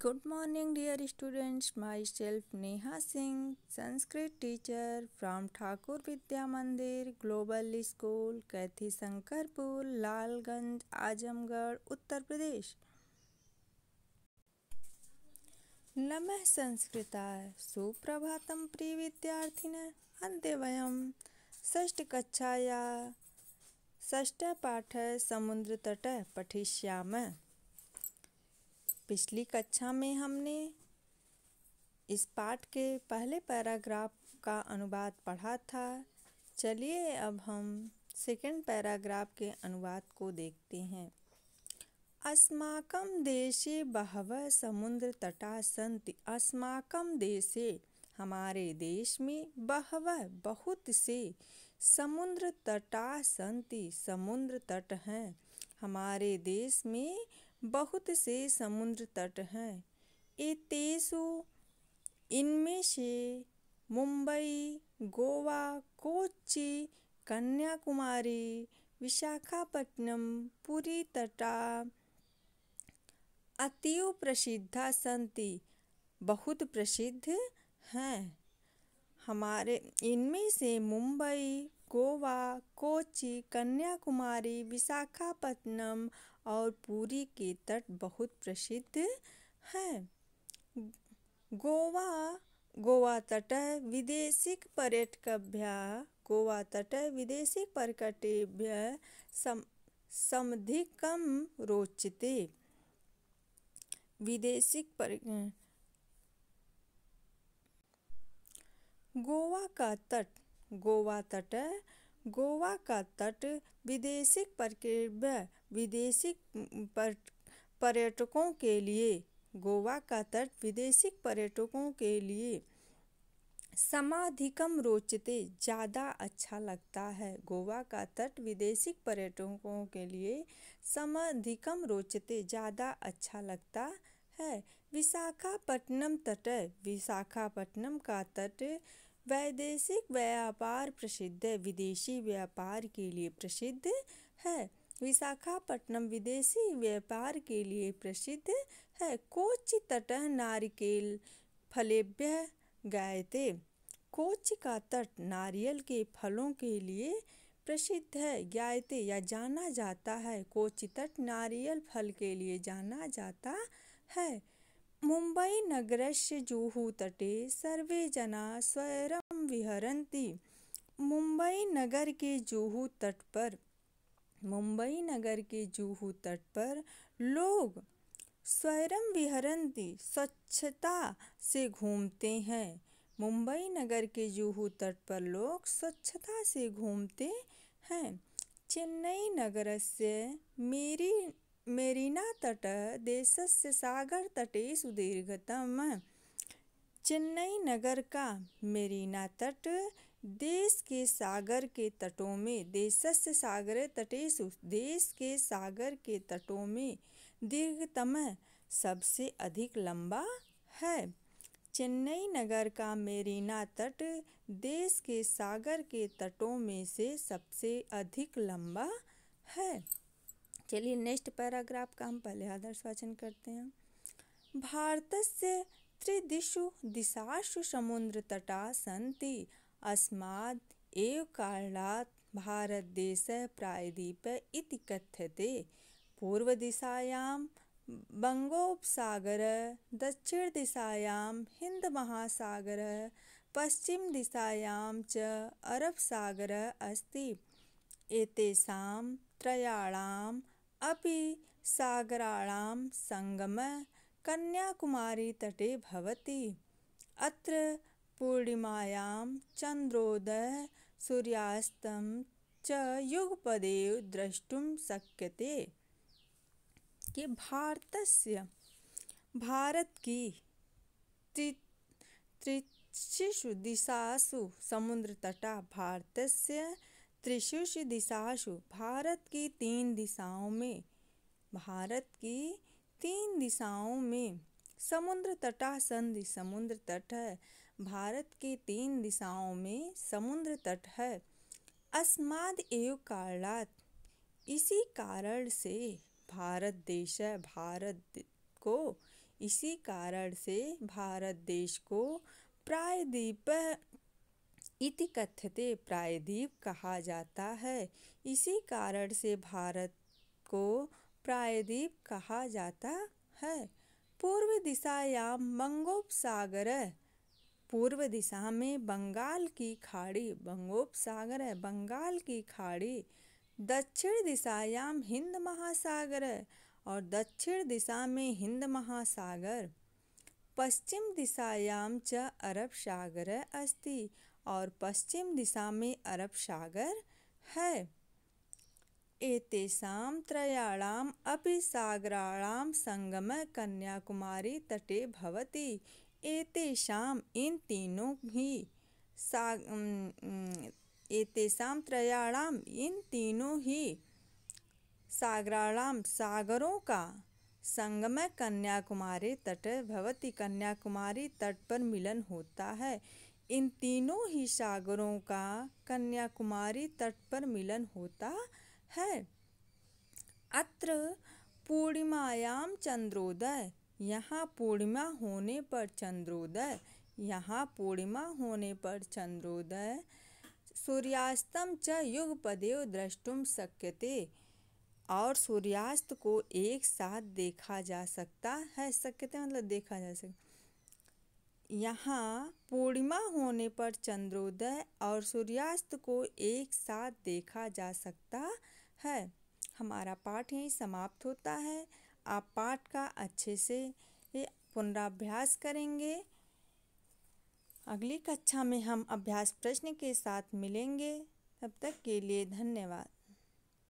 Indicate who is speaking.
Speaker 1: good morning dear students myself Neha Singh Sanskrit teacher from Thakur Vidya Mandir global school Kaithi Shankarpur Lalganj Azamgarh Uttar Pradesh नम संस्कृत सुप्रभात प्रिय विद्यार्थिन अंत वयम ष्ठ कक्षाया ष्ठ पाठ समुद्र तट पठिष्याम पिछली कक्षा में हमने इस पाठ के पहले पैराग्राफ का अनुवाद पढ़ा था चलिए अब हम सेकंड पैराग्राफ के अनुवाद को देखते हैं अस्माकम देशे बहव समुद्र तटा संति अस्माकम देशे हमारे देश में बहव बहुत से समुद्र तटा संति समुद्र तट हैं हमारे देश में बहुत से समुद्र तट हैं एतेषु इनमें से मुंबई गोवा कोच्चि कन्याकुमारी विशाखापट्टनम पुरी तटा अतीव प्रसिद्धा संति बहुत प्रसिद्ध हैं हमारे इनमें से मुंबई गोवा कोची कन्याकुमारी विशाखापट्टनम और पूरी के तट बहुत प्रसिद्ध हैं गोवा गोवा तट विदेशिक पर्यटक गोवा तट विदेशी पर्यटकेभ्य सम रोचते विदेशिक पर गोवा का तट गोवा तट गोवा का तट विदेशिक पर्यटक विदेशी पर पर्यटकों के लिए गोवा का तट विदेशी पर्यटकों के लिए समाधिकम रोचते ज़्यादा अच्छा लगता है गोवा का तट विदेशी पर्यटकों के लिए समाधिकम रोचते ज़्यादा अच्छा लगता है विशाखापट्टनम तट विशाखापट्टनम का तट वैदेशिक व्यापार प्रसिद्ध है विदेशी व्यापार के लिए प्रसिद्ध है विशाखापट्टनम विदेशी व्यापार के लिए प्रसिद्ध है कोच तट नारिकेल फलेभ्य गायते कोच का तट नारियल के फलों के लिए प्रसिद्ध है गायते या जाना जाता है कोच तट नारियल फल के लिए जाना जाता है मुंबई नगर से जूहू तटे सर्वे जना स्वयं विहरती मुंबई नगर के जूहू तट पर मुंबई नगर के जुहू तट पर लोग स्वयं विहरंती स्वच्छता से घूमते हैं मुंबई नगर के जुहू तट पर लोग स्वच्छता से घूमते हैं चेन्नई नगर से मेरी मेरीना तट देश से सागर तटे सुदीर्घतम चेन्नई नगर का मेरीना तट देश के सागर के तटों में देशस्य सागर तटेशु देश के सागर के तटों में दीर्घतम सबसे अधिक लंबा है चेन्नई नगर का मेरीना तट देश के सागर के तटों में से सबसे अधिक लंबा है चलिए नेक्स्ट पैराग्राफ का हम पहले आदर्श वाचन करते हैं भारत से त्रिदिशु दिशाशु समुद्र तटा सन्ती अस्माद् एव कारणात् भारतदेशः प्रायद्वीपः इति कथ्यते पूर्वदिशायां बङ्गोपसागरः दक्षिणदिशायां हिन्दमहासागरः पश्चिमदिशायां च अरबसागरः अस्ति एतेषां त्रयाणाम् अपि सागराणां सङ्गमः कन्याकुमारीतटे भवति अत्र पूर्णिमायां चंद्रोदय सूर्यास्त च युगपदेव द्रष्टुं शक्यते कि भारतस्य भारत की त्रिशिषु दिशासु भारत से त्रिशिषु दिशासु भारत की तीन दिशाओं में भारत की तीन दिशाओं में समुद्र तटा संधि समुद्र तट है भारत के तीन दिशाओं में समुद्र तट है अस्माद एव कारणात इसी कारण से भारत देश है भारत को इसी कारण से भारत देश को प्रायद्वीप इति कथ्यते प्रायद्वीप कहा जाता है इसी कारण से भारत को प्रायद्वीप कहा जाता है पूर्व दिशायाम मंगोपसागर पूर्व दिशा में बंगाल की खाड़ी बंगोपसागर है बंगाल की खाड़ी दक्षिण दिशायाम हिंद महासागर है और दक्षिण दिशा में हिंद महासागर पश्चिम दिशायाम च अरब सागर अस्ति और पश्चिम दिशा में अरब सागर है एतेषां त्रयाणाम अपि संगम कन्याकुमारी तटे भवति एतेषाम इन तीनों ही सा एतेषाम त्रयाणाम इन तीनों ही सागराणाम सागरों का संगम कन्याकुमारी तट भवती कन्याकुमारी तट पर मिलन होता है इन तीनों ही सागरों का कन्याकुमारी तट पर मिलन होता है अत्र पूर्णिमायाम चंद्रोदय यहाँ पूर्णिमा होने पर चंद्रोदय यहाँ पूर्णिमा होने पर चंद्रोदय सूर्यास्तम च युग पदेव द्रष्टुम शक्यते और सूर्यास्त को एक साथ देखा जा सकता है शक्यते मतलब देखा जा सकता यहाँ पूर्णिमा होने पर चंद्रोदय और सूर्यास्त को एक साथ देखा जा सकता है हमारा पाठ यहीं समाप्त होता है आप पाठ का अच्छे से पुनराभ्यास करेंगे अगली कक्षा में हम अभ्यास प्रश्न के साथ मिलेंगे तब तक के लिए धन्यवाद